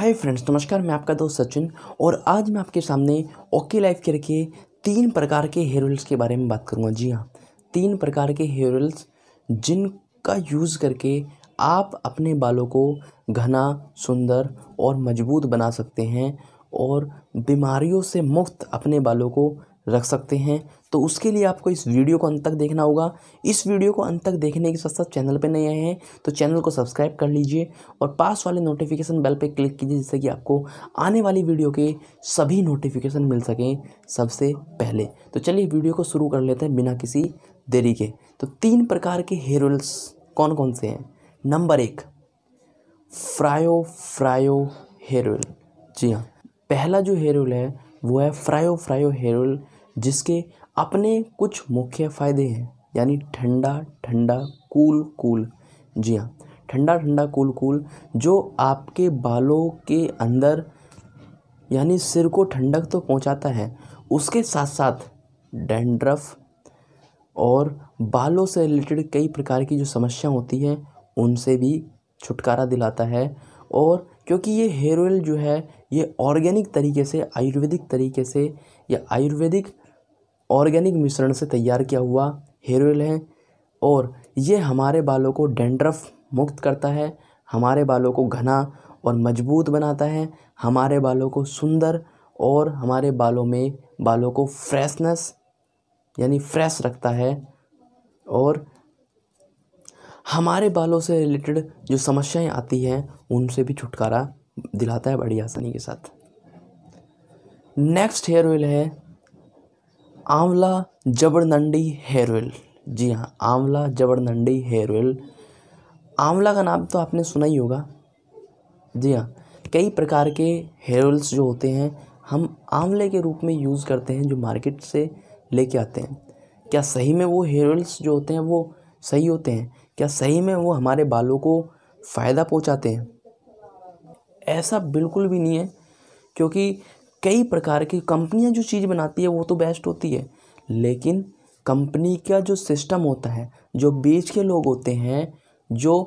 hi friends नमस्कार मैं आपका दोस्त सचिन और आज मैं आपके सामने ओके लाइफ केयर के तीन प्रकार के हेयर ऑयल्स के बारे में बात करूंगा जी हाँ तीन प्रकार के हेयर ऑयल्स जिनका यूज़ करके आप अपने बालों को घना सुंदर और मजबूत बना सकते हैं और बीमारियों से मुक्त अपने बालों को रख सकते हैं तो उसके लिए आपको इस वीडियो को अंत तक देखना होगा इस वीडियो को अंत तक देखने के साथ साथ चैनल पर नए आए हैं तो चैनल को सब्सक्राइब कर लीजिए और पास वाले नोटिफिकेशन बेल पर क्लिक कीजिए जिससे कि आपको आने वाली वीडियो के सभी नोटिफिकेशन मिल सकें सबसे पहले तो चलिए वीडियो को शुरू कर लेते हैं बिना किसी देरी के तो तीन प्रकार के हेयर ऑयल्स कौन कौन से हैं नंबर एक फ्रायो फ्रायो हेयर ऑयल जी हाँ पहला जो हेयर ऑयल है वो है फ्रायो फ्रायो हेयर ऑयल जिसके अपने कुछ मुख्य फ़ायदे हैं यानी ठंडा ठंडा कूल कूल जी हाँ ठंडा ठंडा कूल कूल जो आपके बालों के अंदर यानी सिर को ठंडक तो पहुंचाता है उसके साथ साथ डेंड्रफ और बालों से रिलेटेड कई प्रकार की जो समस्या होती है उनसे भी छुटकारा दिलाता है और क्योंकि ये हेयर ऑयल जो है ये ऑर्गेनिक तरीके से आयुर्वेदिक तरीके से या आयुर्वेदिक ऑर्गेनिक मिश्रण से तैयार किया हुआ हेयर ऑयल है और ये हमारे बालों को डेंड्रफ मुक्त करता है हमारे बालों को घना और मजबूत बनाता है हमारे बालों को सुंदर और हमारे बालों में बालों को फ्रेशनेस यानी फ्रेश रखता है और हमारे बालों से रिलेटेड जो समस्याएं आती हैं उनसे भी छुटकारा दिलाता है बड़ी आसानी के साथ नेक्स्ट हेयर ऑयल है आंवला जबरनंडी हेयर ऑयल जी हाँ आंवला जबरनंडी हेयर ऑयल आंवला का नाम तो आपने सुना ही होगा जी हाँ कई प्रकार के हेयर ऑयल्स जो होते हैं हम आंवले के रूप में यूज़ करते हैं जो मार्केट से लेके आते हैं क्या सही में वो हेयर ऑयल्स जो होते हैं वो सही होते हैं क्या सही में वो हमारे बालों को फ़ायदा पहुंचाते हैं ऐसा बिल्कुल भी नहीं है क्योंकि कई प्रकार की कंपनियां जो चीज़ बनाती है वो तो बेस्ट होती है लेकिन कंपनी का जो सिस्टम होता है जो बेच के लोग होते हैं जो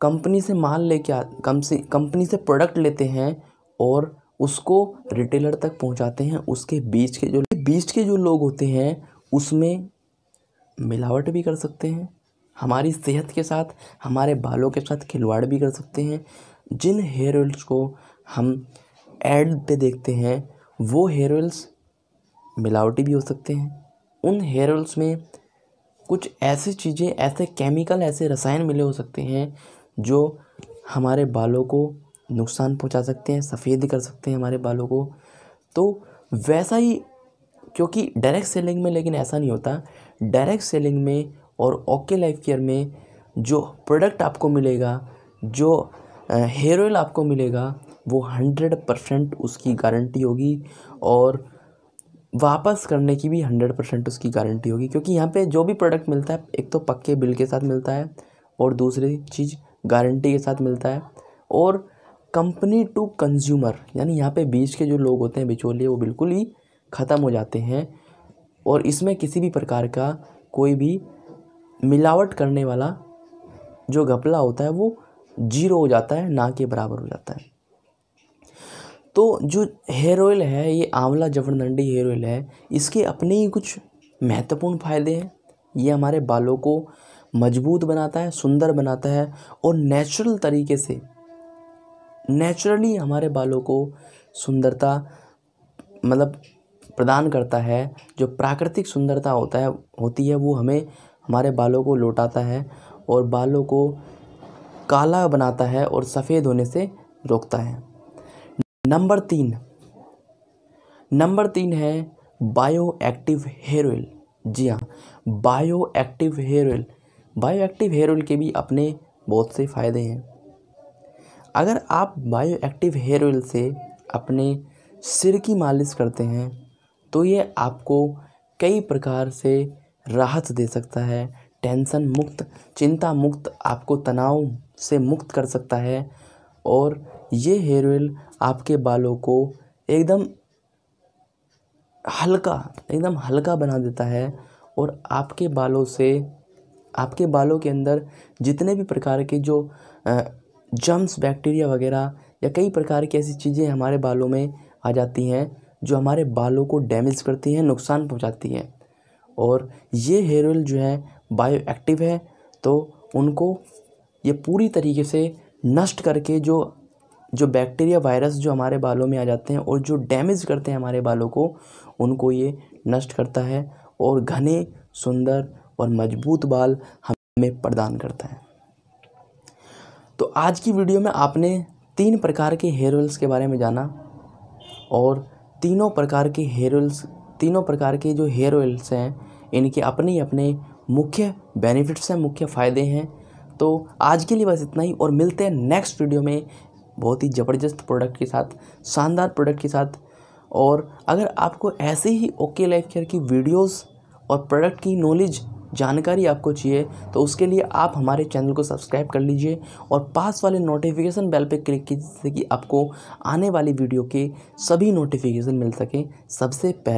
कंपनी से माल लेके कम से कंपनी से प्रोडक्ट लेते हैं और उसको रिटेलर तक पहुंचाते हैं उसके बीच के जो बीच के जो लोग होते हैं उसमें मिलावट भी कर सकते हैं हमारी सेहत के साथ हमारे बालों के साथ खिलवाड़ भी कर सकते हैं जिन हेयर ऑयल्स को हम एड पे देखते हैं वो हेयर ऑयल्स मिलावटी भी हो सकते हैं उन हेयर ऑयल्स में कुछ ऐसी चीज़ें ऐसे केमिकल ऐसे रसायन मिले हो सकते हैं जो हमारे बालों को नुकसान पहुंचा सकते हैं सफ़ेद कर सकते हैं हमारे बालों को तो वैसा ही क्योंकि डायरेक्ट सेलिंग में लेकिन ऐसा नहीं होता डायरेक्ट सेलिंग में और ओके लाइफ केयर में जो प्रोडक्ट आपको मिलेगा जो हेयर ऑयल आपको मिलेगा वो हंड्रेड परसेंट उसकी गारंटी होगी और वापस करने की भी हंड्रेड परसेंट उसकी गारंटी होगी क्योंकि यहाँ पे जो भी प्रोडक्ट मिलता है एक तो पक्के बिल के साथ मिलता है और दूसरी चीज़ गारंटी के साथ मिलता है और कंपनी टू कंज्यूमर यानी यहाँ पे बीच के जो लोग होते हैं बिचौलिए वो बिल्कुल ही ख़त्म हो जाते हैं और इसमें किसी भी प्रकार का कोई भी मिलावट करने वाला जो घपला होता है वो जीरो हो जाता है ना के बराबर हो जाता है तो जो हेयर ऑयल है ये आंवला जफरदंडी हेयर ऑयल है इसके अपने ही कुछ महत्वपूर्ण फ़ायदे हैं ये हमारे बालों को मजबूत बनाता है सुंदर बनाता है और नेचुरल तरीके से नेचुरली हमारे बालों को सुंदरता मतलब प्रदान करता है जो प्राकृतिक सुंदरता होता है होती है वो हमें हमारे बालों को लौटाता है और बालों को काला बनाता है और सफ़ेद होने से रोकता है नंबर तीन नंबर तीन है बायो एक्टिव हेयर ऑयल जी हाँ bio active hair oil bio active hair oil के भी अपने बहुत से फ़ायदे हैं अगर आप बायो एक्टिव हेयर ऑयल से अपने सिर की मालिश करते हैं तो ये आपको कई प्रकार से राहत दे सकता है टेंशन मुक्त चिंता मुक्त आपको तनाव से मुक्त कर सकता है और ये हेयर ऑयल आपके बालों को एकदम हल्का एकदम हल्का बना देता है और आपके बालों से आपके बालों के अंदर जितने भी प्रकार के जो जम्स बैक्टीरिया वगैरह या कई प्रकार की ऐसी चीज़ें हमारे बालों में आ जाती हैं जो हमारे बालों को डैमेज करती हैं नुकसान पहुंचाती हैं और ये हेयर ऑयल जो है बायो एक्टिव है तो उनको ये पूरी तरीके से नष्ट करके जो जो बैक्टीरिया वायरस जो हमारे बालों में आ जाते हैं और जो डैमेज करते हैं हमारे बालों को उनको ये नष्ट करता है और घने सुंदर और मजबूत बाल हमें प्रदान करता है तो आज की वीडियो में आपने तीन प्रकार के हेयर ऑयल्स के बारे में जाना और तीनों प्रकार के हेयर ऑयल्स तीनों प्रकार के जो हेयर ऑयल्स हैं इनके अपने ही अपने मुख्य बेनिफिट्स हैं मुख्य फ़ायदे हैं तो आज के लिए बस इतना ही और मिलते हैं नेक्स्ट वीडियो में बहुत ही ज़बरदस्त प्रोडक्ट के साथ शानदार प्रोडक्ट के साथ और अगर आपको ऐसे ही ओके लाइफ केयर की वीडियोस और प्रोडक्ट की नॉलेज जानकारी आपको चाहिए तो उसके लिए आप हमारे चैनल को सब्सक्राइब कर लीजिए और पास वाले नोटिफिकेशन बेल पर क्लिक कीजिए जिससे कि आपको आने वाली वीडियो के सभी नोटिफिकेशन मिल सकें सबसे पहले